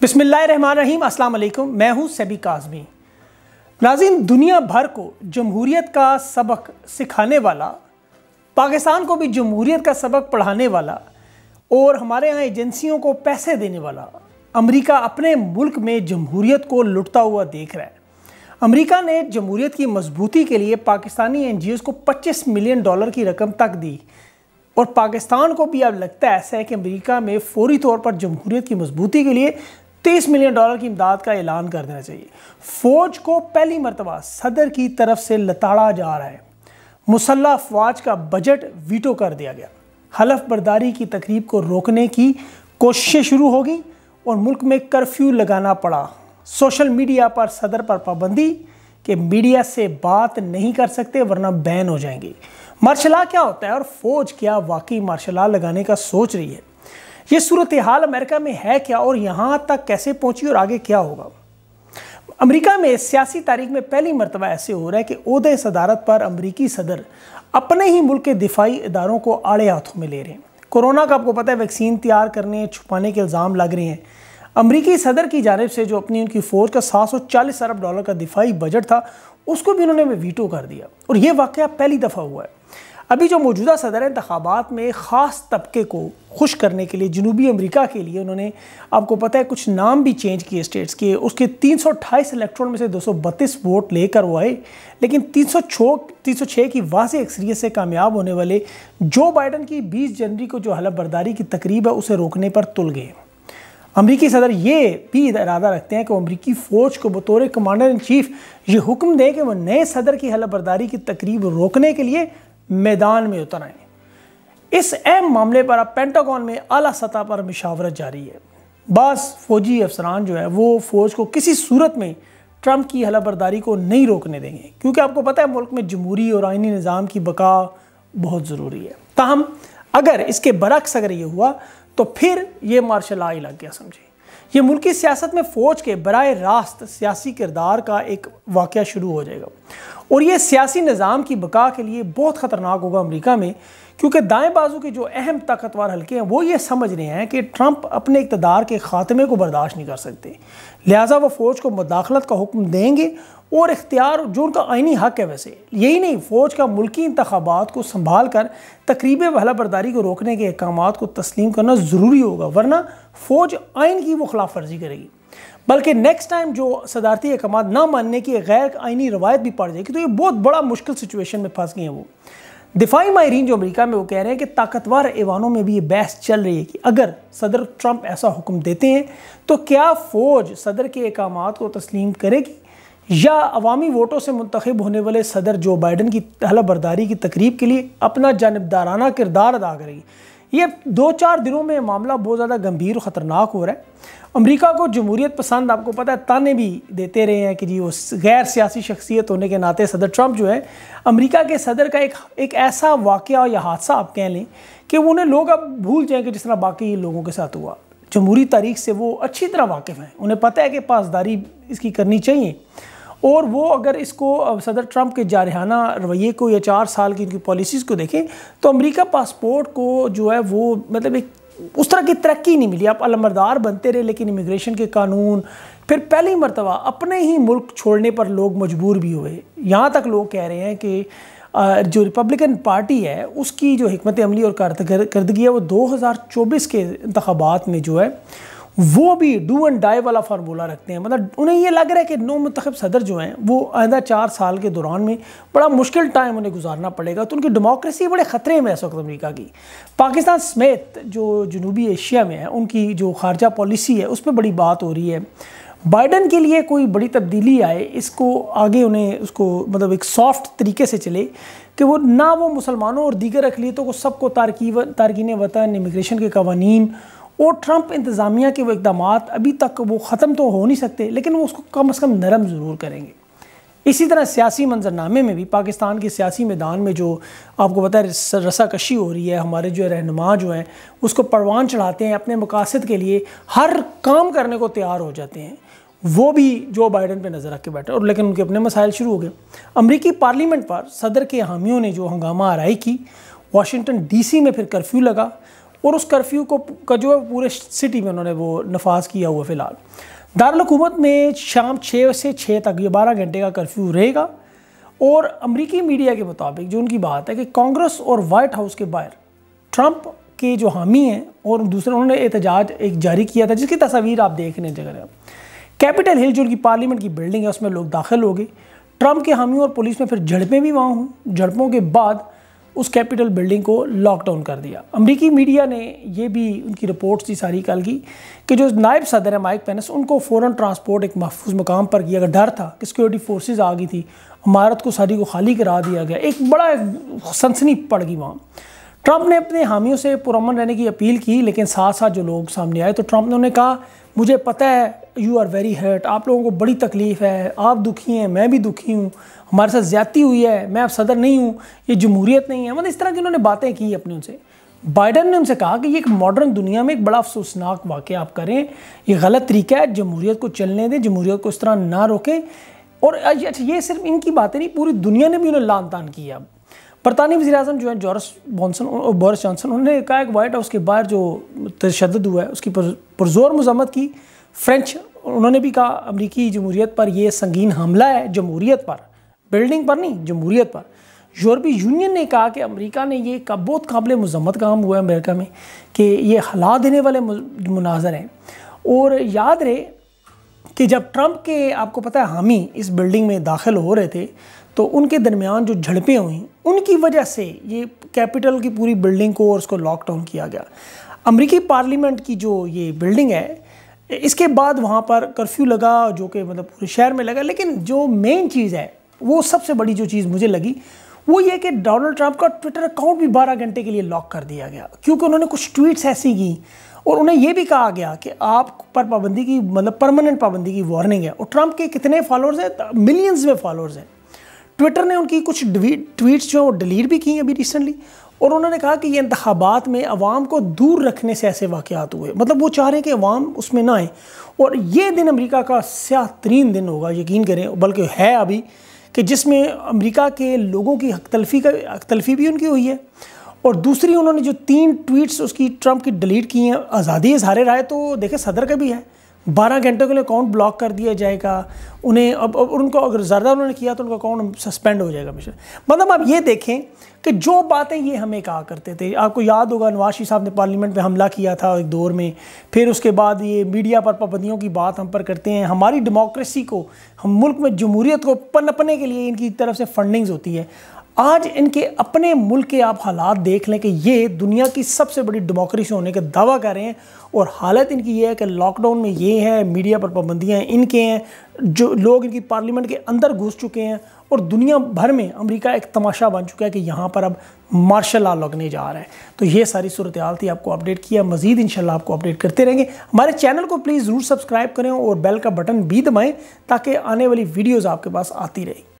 बिसमीम अस्सलाम वालेकुम मैं हूँ सेबी काजमी नाजिन दुनिया भर को जमहूरीत का सबक सिखाने वाला पाकिस्तान को भी जमहूरीत का सबक पढ़ाने वाला और हमारे यहाँ एजेंसियों को पैसे देने वाला अमेरिका अपने मुल्क में जमहूरीत को लुटता हुआ देख रहा है अमेरिका ने जमहूरीत की मजबूती के लिए पाकिस्तानी एन को 25 मिलियन डॉलर की रकम तक दी और पाकिस्तान को भी अब लगता है ऐसा है कि अमेरिका में फौरी तौर पर जमहूरीत की मजबूती के लिए तीस मिलियन डॉलर की इमदाद का ऐलान कर देना चाहिए फौज को पहली मरतबा सदर की तरफ से लताड़ा जा रहा है मुसल्ला अफवाज का बजट वीटो कर दिया गया हलफ बर्दारी की तकरीब को रोकने की कोशिशें शुरू हो गई और मुल्क में कर्फ्यू लगाना पड़ा सोशल मीडिया पर सदर पर पाबंदी कि मीडिया से बात नहीं कर सकते वरना बैन हो जाएंगे मार्शला क्या होता है और फौज क्या वाकई मार्शला लगाने का सोच रही है ये सूरत हाल अमेरिका में है क्या और यहाँ तक कैसे पहुँची और आगे क्या होगा अमेरिका में सियासी तारीख में पहली मरतबा ऐसे हो रहा है कि अहदे सदारत पर अमरीकी सदर अपने ही मुल्क के दिफाई इदारों को आड़े हाथों में ले रहे हैं कोरोना का आपको पता है वैक्सीन तैयार करने छुपाने के इल्ज़ाम लग रहे हैं अमरीकी सदर की जानब से जो अपनी उनकी फ़ौज का चालीस अरब डॉलर का दिफाई बजट था उसको भी उन्होंने वीटो कर दिया और ये वाक़ पहली दफ़ा हुआ है अभी जो मौजूदा सदर इंतबात में ख़ास तबके को खुश करने के लिए जनूबी अमेरिका के लिए उन्होंने आपको पता है कुछ नाम भी चेंज किए स्टेट्स के उसके 328 इलेक्ट्रॉन में से 232 वोट लेकर वो आए लेकिन 306 छः की वाज अक्सरियत से कामयाब होने वाले जो बाइडन की 20 जनवरी को जो हलफ बर्दारी की तकरीब है उसे रोकने पर तुल गए अमरीकी सदर ये भी इरादा रखते हैं कि अमरीकी फ़ौज को बतौर कमांडर इन चीफ ये हुक्म दें कि वह नए सदर की हलफ बर्दारी की तकरीब रोकने के लिए मैदान में उतर आए इस अहम मामले पर अब पेंटागॉन में अला सतह पर मशावरत जारी है बस फौजी अफसरान जो है वो फौज को किसी सूरत में ट्रंप की हलाबरदारी को नहीं रोकने देंगे क्योंकि आपको पता है मुल्क में जमहूरी और आइनी निज़ाम की बका बहुत ज़रूरी है ताहम अगर इसके बरक्स अगर ये हुआ तो फिर ये मार्शल आई लग गया समझे ये मुल्की सियासत में फ़ौज के बर रास्त सियासी किरदार का एक वाक़ शुरू हो जाएगा और ये सियासी निज़ाम की बका के लिए बहुत ख़तरनाक होगा अमरीका में क्योंकि दाएँ बाजू के जो अहम ताकतवर हल्के हैं वो ये समझ रहे हैं कि ट्रंप अपने इकतदार के ख़ात्मे को बर्दाश्त नहीं कर सकते लिहाजा वो फ़ौज को मुदाखलत का हुक्म देंगे और इख्तियार जो उनका आइनी हक है वैसे यही नहीं फ़ौज का मुल्की इंतबात को संभाल कर तकरीब भला बर्दारी को रोकने के अहकाम को तस्लीम करना ज़रूरी होगा वरना फ़ौज आइन की वो खिलाफ वर्जी करेगी बल्कि नेक्स्ट टाइम जो सदारती अहकाम ना मानने की गैर आइनी रवायत भी पड़ जाएगी तो ये बहुत बड़ा मुश्किल सिचुएशन में फंस गए हैं वो दिफाई माहरीन जो अमरीका में वो कह रहे हैं कि ताकतवर ऐवानों में भी ये बहस चल रही है कि अगर सदर ट्रंप ऐसा हुक्म देते हैं तो क्या फ़ौज सदर के अहकाम को तस्लीम करेगी या अवामी वोटों से मुंतखब होने वाले सदर जो बाइडन की हला बर्दारी की तकरीब के लिए अपना जानबदाराना किरदार अदा करेगी ये दो चार दिनों में मामला बहुत ज़्यादा गंभीर और ख़तरनाक हो रहा है अमेरिका को जमहूरियत पसंद आपको पता है ताने भी देते रहे हैं कि जी वो गैर सियासी शख्सियत होने के नाते सदर ट्रंप जो है अमेरिका के सदर का एक एक ऐसा वाक़ या हादसा आप कह लें कि वो उन्हें लोग अब भूल जाएँ कि जिस तरह बाकी लोगों के साथ हुआ जमहूरी तारीख से वो अच्छी तरह वाकिफ़ हैं उन्हें पता है कि पासदारी इसकी करनी चाहिए और वो अगर इसको सदर ट्रंप के जारहाना रवैये को या चार साल की उनकी पॉलिसीज़ को देखें तो अमेरिका पासपोर्ट को जो है वो मतलब एक उस तरह की तरक्की नहीं मिली आप अलमरदार बनते रहे लेकिन इमिग्रेशन के कानून फिर पहली मरतबा अपने ही मुल्क छोड़ने पर लोग मजबूर भी हुए यहाँ तक लोग कह रहे हैं कि जो रिपब्लिकन पार्टी है उसकी जो हमत अमली और कारदगी है वो 2024 के इंतबात में जो है वो भी डू एंड डाई वाला फार्मूला रखते हैं मतलब उन्हें ये लग रहा है कि नौ मंतखब सदर जो हैं वो आंदा चार साल के दौरान में बड़ा मुश्किल टाइम उन्हें गुजारना पड़ेगा तो उनकी डेमोक्रेसी बड़े ख़तरे में है इस वक्त अमरीका की पाकिस्तान समेत जो जनूबी एशिया में है उनकी जो खारजा पॉलिसी है उस पर बड़ी बात हो रही है बाइडन के लिए कोई बड़ी तब्दीली आए इसको आगे उन्हें उसको मतलब एक सॉफ्ट तरीके से चले कि वो ना वो मुसलमानों और दीगर अकलीतों को सबको तारकी तारकिन वतन इमिग्रेशन के कवानीन और ट्रंप इंतज़ामिया के वो इकदाम अभी तक वो ख़त्म तो हो नहीं सकते लेकिन वो उसको कम अज़ कम नरम ज़रूर करेंगे इसी तरह सियासी मंजरनामे में भी पाकिस्तान के सियासी मैदान में जो आपको पता है रसाकशी हो रही है हमारे जो रहनुमा जो हैं उसको परवान चढ़ाते हैं अपने मकासद के लिए हर काम करने को तैयार हो जाते हैं वो भी जो बाइडन पे नज़र रख के बैठे और लेकिन उनके अपने मसाइल शुरू हो गए अमरीकी पार्लियामेंट पर सदर के हामियों ने जो हंगामा आरई की वाशिंगटन डी में फिर कर्फ्यू लगा और उस कर्फ्यू को का जो है पूरे सिटी में उन्होंने वो नफाज किया हुआ फ़िलहाल दारकूमत में शाम छः से छः तक ये बारह घंटे का कर्फ्यू रहेगा और अमरीकी मीडिया के मुताबिक जो उनकी बात है कि कांग्रेस और वाइट हाउस के बाहर ट्रंप के जो हामी हैं और दूसरे उन्होंने एहतजाज एक जारी किया था जिसकी तस्वीर आप देखने जगह रहे कैपिटल हिल जो उनकी पार्लियामेंट की बिल्डिंग है उसमें लोग दाखिल हो गए ट्रंप के हामियों और पुलिस में फिर झड़पें भी वहाँ हूँ झड़पों के बाद उस कैपिटल बिल्डिंग को लॉकडाउन कर दिया अमरीकी मीडिया ने यह भी उनकी रिपोर्ट्स थी सारी कल की कि जो नायब सदर है माइक पेनस उनको फ़ौरन ट्रांसपोर्ट एक महफूज मकाम पर किया अगर डर था कि सिक्योरिटी फोर्सेज आ गई थी इमारत को सारी को खाली करा दिया गया एक बड़ा सनसनी पड़ गई वहाँ ट्रंप ने अपने हामियों से पुरमन रहने की अपील की लेकिन साथ साथ जो लोग सामने आए तो ट्रंप ने उन्हें कहा मुझे पता है यू आर वेरी हर्ट आप लोगों को बड़ी तकलीफ़ है आप दुखी हैं मैं भी दुखी हूँ हमारे साथ ज़्यादती हुई है मैं अब सदर नहीं हूँ ये जमहूरियत नहीं है मतलब इस तरह की उन्होंने बातें की अपने उनसे बाइडन ने उनसे कहा कि ये एक मॉडर्न दुनिया में एक बड़ा अफसोसनाक वाक्य आप करें ये गलत तरीका है जमहूरीत को चलने दें जमहूरीत को इस तरह ना रोकें और अच्छा ये सिर्फ इनकी बातें नहीं पूरी दुनिया ने भी उन्हें लान तान की अब बरतानी वजी अजम जो है जॉर्स बॉनसन बोरिस जॉनसन उन्होंने कहा कि वाइट हाउस के बाहर जो तशद हुआ है उसकी पुरजोर मजम्मत की फ्रेंच उन्होंने भी कहा अमरीकी जमहूरीत पर यह संगीन हमला है जमहूरीत पर बिल्डिंग पर नहीं जमहूरीत पर यूरोपीय यूनियन ने कहा कि अमेरिका ने यह का बहुत काबिल मजम्मत काम हुआ है अमेरिका में कि ये हला देने वाले मुनाजर हैं और याद रहे कि जब ट्रंप के आपको पता है हामी इस बिल्डिंग में दाखिल हो रहे थे तो उनके दरमियान जो झड़पें हुई उनकी वजह से ये कैपिटल की पूरी बिल्डिंग को और उसको लॉकडाउन किया गया अमरीकी पार्लियामेंट की जो ये बिल्डिंग है इसके बाद वहाँ पर कर्फ्यू लगा जो कि मतलब पूरे शहर में लगा लेकिन जो मेन चीज़ है वो सबसे बड़ी जो चीज़ मुझे लगी वो ये कि डोनाल्ड ट्रंप का ट्विटर अकाउंट भी 12 घंटे के लिए लॉक कर दिया गया क्योंकि उन्होंने कुछ ट्वीट्स ऐसी की और उन्हें यह भी कहा गया कि आप पर पाबंदी की मतलब परमानेंट पाबंदी की वार्निंग है और ट्रंप के कितने फॉलोअर्स हैं मिलियंस में फॉलोअर्स हैं ट्विटर ने उनकी कुछ ट्वीट्स जो हैं वो डिलीट भी की हैं अभी रिसेंटली और उन्होंने कहा कि ये इंतबात में आवाम को दूर रखने से ऐसे वाक़ात हुए मतलब वो चाह रहे हैं कि अवाम उसमें ना आए और ये दिन अमेरिका का स्या तरीन दिन होगा यकीन करें बल्कि है अभी कि जिसमें अमेरिका के लोगों की हक तलफी का हक तलफी भी उनकी हुई है और दूसरी उन्होंने जो तीन ट्वीट्स उसकी ट्रंप की डिलीट की हैं आज़ादी इजहार राय तो देखे सदर का भी है बारह घंटों के लिए अकाउंट ब्लॉक कर दिया जाएगा उन्हें अब, अब उनको अगर ज़्यादा उन्होंने किया तो उनका अकाउंट सस्पेंड हो जाएगा मिशन मतलब आप ये देखें कि जो बातें ये हमें कहा करते थे आपको याद होगा नवाशी साहब ने पार्लियामेंट पे हमला किया था एक दौर में फिर उसके बाद ये मीडिया पर पाबंदियों की बात हम पर करते हैं हमारी डेमोक्रेसी को हम मुल्क में जमहूरीत को पनपने के लिए इनकी तरफ से फंडिंग्स होती है आज इनके अपने मुल्क के आप हालात देख लें कि ये दुनिया की सबसे बड़ी डेमोक्रेसी होने का दावा कर रहे हैं और हालत इनकी ये है कि लॉकडाउन में ये है मीडिया पर पाबंदियाँ इनके हैं जो लोग इनकी पार्लियामेंट के अंदर घुस चुके हैं और दुनिया भर में अमेरिका एक तमाशा बन चुका है कि यहाँ पर अब मार्शल लॉ लगने जा रहा है तो ये सारी सूरत हाल थी आपको अपडेट किया मजीद इनशाला आपको अपडेट करते रहेंगे हमारे चैनल को प्लीज़ ज़रूर सब्सक्राइब करें और बेल का बटन भी दबाएँ ताकि आने वाली वीडियोज़ आपके पास आती रहे